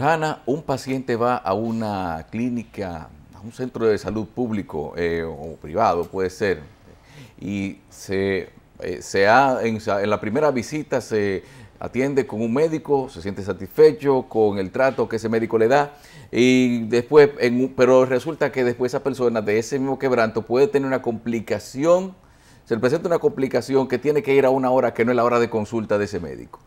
Doctor un paciente va a una clínica, a un centro de salud público eh, o privado, puede ser, y se, eh, ha, en, la primera visita se atiende con un médico, se siente satisfecho con el trato que ese médico le da, y después, pero resulta que después esa persona de ese mismo quebranto puede tener una complicación, se le presenta una complicación que tiene que ir a una hora que no es la hora de consulta de ese médico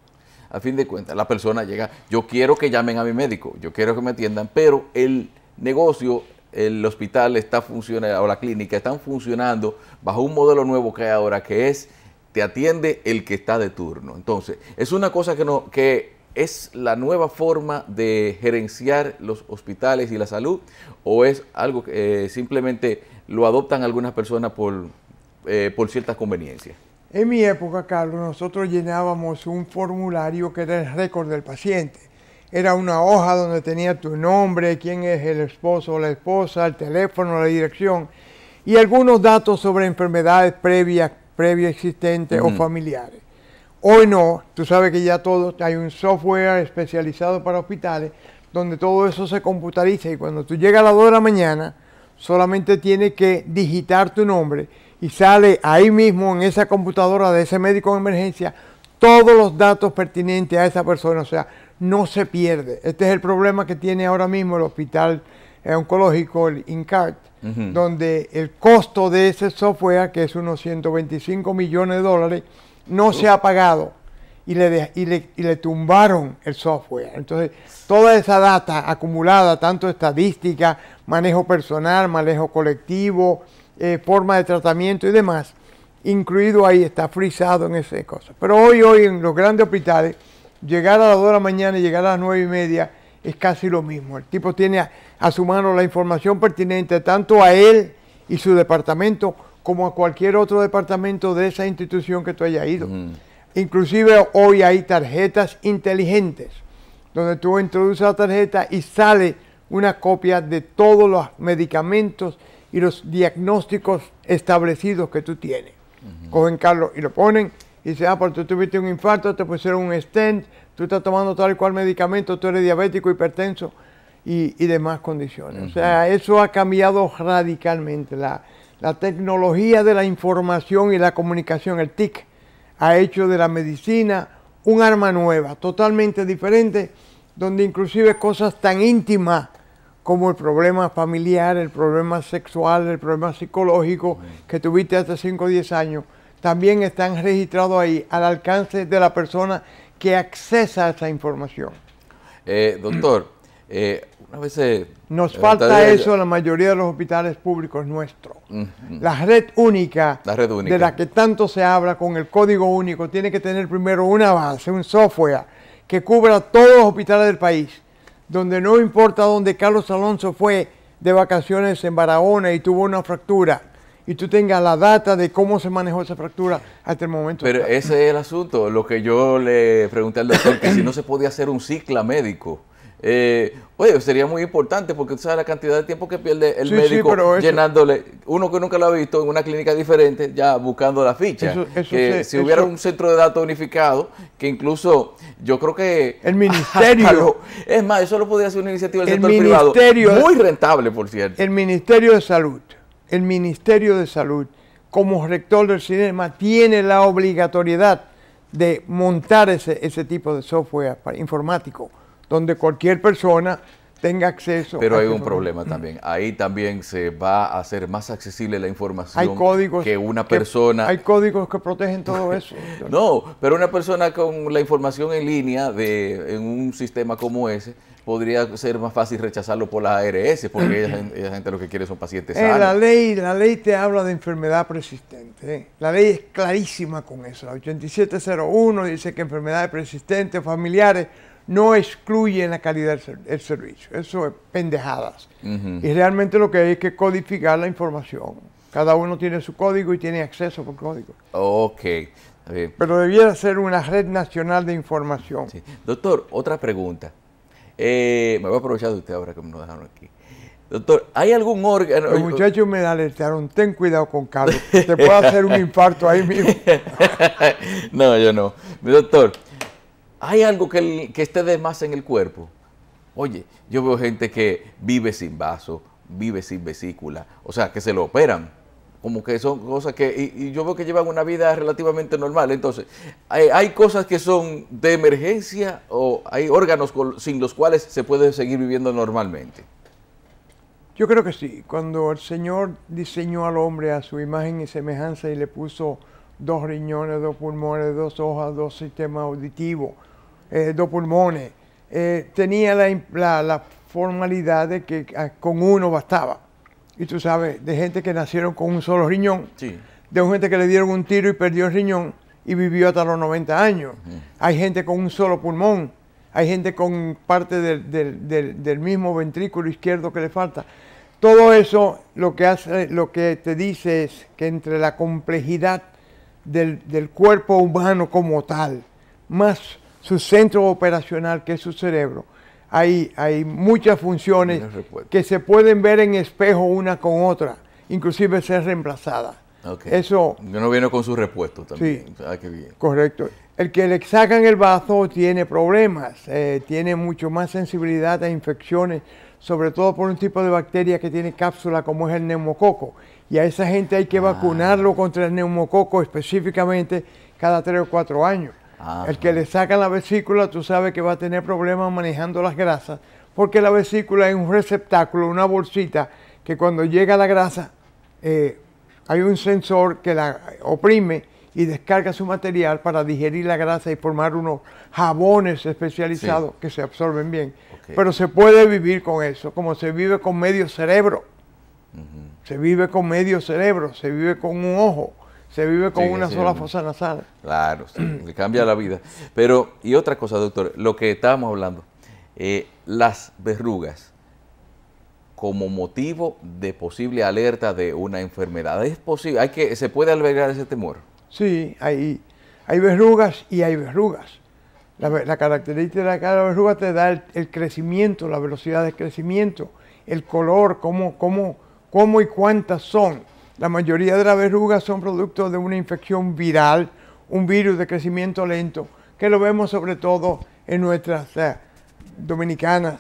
a fin de cuentas, la persona llega, yo quiero que llamen a mi médico, yo quiero que me atiendan, pero el negocio, el hospital está funcionando, o la clínica están funcionando bajo un modelo nuevo que hay ahora, que es, te atiende el que está de turno. Entonces, es una cosa que, no, que es la nueva forma de gerenciar los hospitales y la salud, o es algo que eh, simplemente lo adoptan algunas personas por, eh, por ciertas conveniencias. En mi época, Carlos, nosotros llenábamos un formulario que era el récord del paciente. Era una hoja donde tenía tu nombre, quién es el esposo o la esposa, el teléfono, la dirección y algunos datos sobre enfermedades previas, previa existentes o familiares. Hoy no, tú sabes que ya todo, hay un software especializado para hospitales donde todo eso se computariza y cuando tú llegas a las 2 de la mañana solamente tienes que digitar tu nombre y sale ahí mismo en esa computadora de ese médico en emergencia todos los datos pertinentes a esa persona, o sea, no se pierde. Este es el problema que tiene ahora mismo el hospital eh, oncológico, el INCART, donde el costo de ese software, que es unos 125 millones de dólares, no se ha pagado y le, y le, y le, tumbaron el software. Entonces, toda esa data acumulada, tanto estadística, manejo personal, manejo colectivo, eh, forma de tratamiento y demás, incluido ahí, está frisado en ese cosas. Pero hoy, hoy en los grandes hospitales, llegar a las 2 de la mañana y llegar a las 9 y media es casi lo mismo. El tipo tiene a, su mano la información pertinente tanto a él y su departamento como a cualquier otro departamento de esa institución que tú hayas ido. Inclusive hoy hay tarjetas inteligentes, donde tú introduces la tarjeta y sale una copia de todos los medicamentos y los diagnósticos establecidos que tú tienes. Cogen Carlos y lo ponen y dicen, ah, pero tú tuviste un infarto, te pusieron un stent, tú estás tomando tal y cual medicamento, tú eres diabético, hipertenso y, demás condiciones. O sea, eso ha cambiado radicalmente. La, la, tecnología de la información y la comunicación, el TIC, ha hecho de la medicina un arma nueva, totalmente diferente, donde inclusive cosas tan íntimas como el problema familiar, el problema sexual, el problema psicológico que tuviste hace 5 o 10 años, también están registrados ahí al alcance de la persona que accesa a esa información. Eh, doctor, eh, a veces... Eh, Nos eh, falta eso en la mayoría de los hospitales públicos nuestros. La, red única, la red única de la que tanto se habla con el código único tiene que tener primero una base, un software que cubra todos los hospitales del país donde no importa dónde Carlos Alonso fue de vacaciones en Barahona y tuvo una fractura y tú tengas la data de cómo se manejó esa fractura hasta el momento. Pero ese es el asunto, lo que yo le pregunté al doctor, que si no se podía hacer un cicla médico eh, oye, sería muy importante porque tú sabes la cantidad de tiempo que pierde el médico llenándole, uno que nunca lo ha visto en una clínica diferente, ya buscando la ficha. si hubiera un centro de datos unificado, que incluso yo creo que... El ministerio. es más, eso lo podría hacer una iniciativa del sector privado. Muy rentable, por cierto. El Ministerio de Salud, el Ministerio de Salud, como rector del cinema, tiene la obligatoriedad de montar ese, ese tipo de software informático donde cualquier persona tenga acceso. Pero hay un problema también. Ahí también se va a hacer más accesible la información hay códigos que una persona. hay códigos que protegen todo eso. no, pero una persona con la información en línea de en un sistema como ese podría ser más fácil rechazarlo por las ARS, porque ella, gente lo que quiere son pacientes eh, sanos. la ley, la ley te habla de enfermedad persistente. Eh. La ley es clarísima con eso. La 8701 dice que enfermedades persistentes familiares no excluyen la calidad del servicio. Eso es pendejadas. Y realmente lo que hay es que codificar la información. Cada uno tiene su código y tiene acceso por código. Ok. Pero debiera ser una red nacional de información. Doctor, otra pregunta. Eh, me voy a aprovechar de usted ahora que me lo dejaron aquí. Doctor, ¿hay algún órgano? Los muchachos me alertaron, ten cuidado con Carlos, te puede hacer un infarto ahí mismo. no, yo no. Doctor, hay algo que, esté de más en el cuerpo. Oye, yo veo gente que vive sin vaso, vive sin vesícula, o sea, que se lo operan. Como que son cosas que. Y, yo veo que llevan una vida relativamente normal. Entonces, hay, cosas que son de emergencia o hay órganos sin los cuales se puede seguir viviendo normalmente. Yo creo que sí. Cuando el Señor diseñó al hombre a su imagen y semejanza y le puso dos riñones, dos pulmones, dos hojas, dos sistemas auditivos, eh, dos pulmones. Eh, tenía la, formalidad de que ah, con uno bastaba. Y tú sabes, de gente que nacieron con un solo riñón, de gente que le dieron un tiro y perdió el riñón y vivió hasta los 90 años. Hay gente con un solo pulmón, hay gente con parte del, del mismo ventrículo izquierdo que le falta. Todo eso lo que, hace, lo que te dice es que entre la complejidad del, cuerpo humano como tal, más su centro operacional que es su cerebro. Hay, hay, muchas funciones que se pueden ver en espejo una con otra, inclusive ser reemplazada. Eso. no viene con su repuesto también. Correcto. El que le sacan el bazo tiene problemas, eh, tiene mucho más sensibilidad a infecciones, sobre todo por un tipo de bacteria que tiene cápsula como es el neumococo y a esa gente hay que ah. vacunarlo contra el neumococo específicamente cada tres o cuatro años. El que le saca la vesícula, tú sabes que va a tener problemas manejando las grasas, porque la vesícula es un receptáculo, una bolsita, que cuando llega la grasa, eh, hay un sensor que la oprime y descarga su material para digerir la grasa y formar unos jabones especializados que se absorben bien. Pero se puede vivir con eso, como se vive con medio cerebro. Se vive con medio cerebro, se vive con un ojo, se vive con una sola fosa nasal. Claro, sí, le cambia la vida. Pero, y otra cosa, doctor, lo que estábamos hablando, eh, las verrugas como motivo de posible alerta de una enfermedad. ¿Es posible? Hay que, ¿Se puede albergar ese temor? Sí, hay, hay verrugas y hay verrugas. La, característica de cada verruga te da el, el, crecimiento, la velocidad de crecimiento, el color, cómo, cómo, cómo y cuántas son. La mayoría de las verrugas son producto de una infección viral, un virus de crecimiento lento, que lo vemos sobre todo en nuestras eh, dominicanas,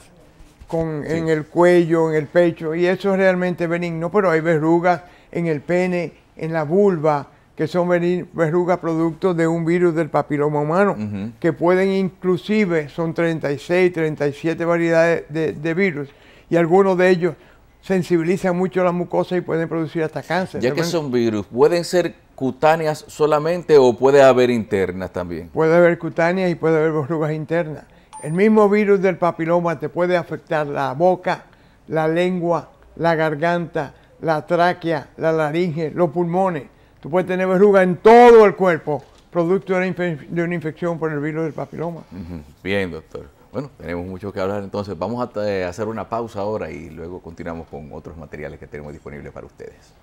en el cuello, en el pecho, y eso es realmente benigno, pero hay verrugas en el pene, en la vulva, que son verrugas producto de un virus del papiloma humano, que pueden inclusive, son 36, 37 variedades de virus, y algunos de ellos sensibilizan mucho la mucosa y pueden producir hasta cáncer. Ya que son virus, ¿pueden ser cutáneas solamente o puede haber internas también? Puede haber cutáneas y puede haber verrugas internas. El mismo virus del papiloma te puede afectar la boca, la lengua, la garganta, la tráquea, la laringe, los pulmones. Tú puedes tener verruga en todo el cuerpo, producto de una infección por el virus del papiloma. Bien, doctor. Bueno, tenemos mucho que hablar entonces. Vamos a eh, hacer una pausa ahora y luego continuamos con otros materiales que tenemos disponibles para ustedes.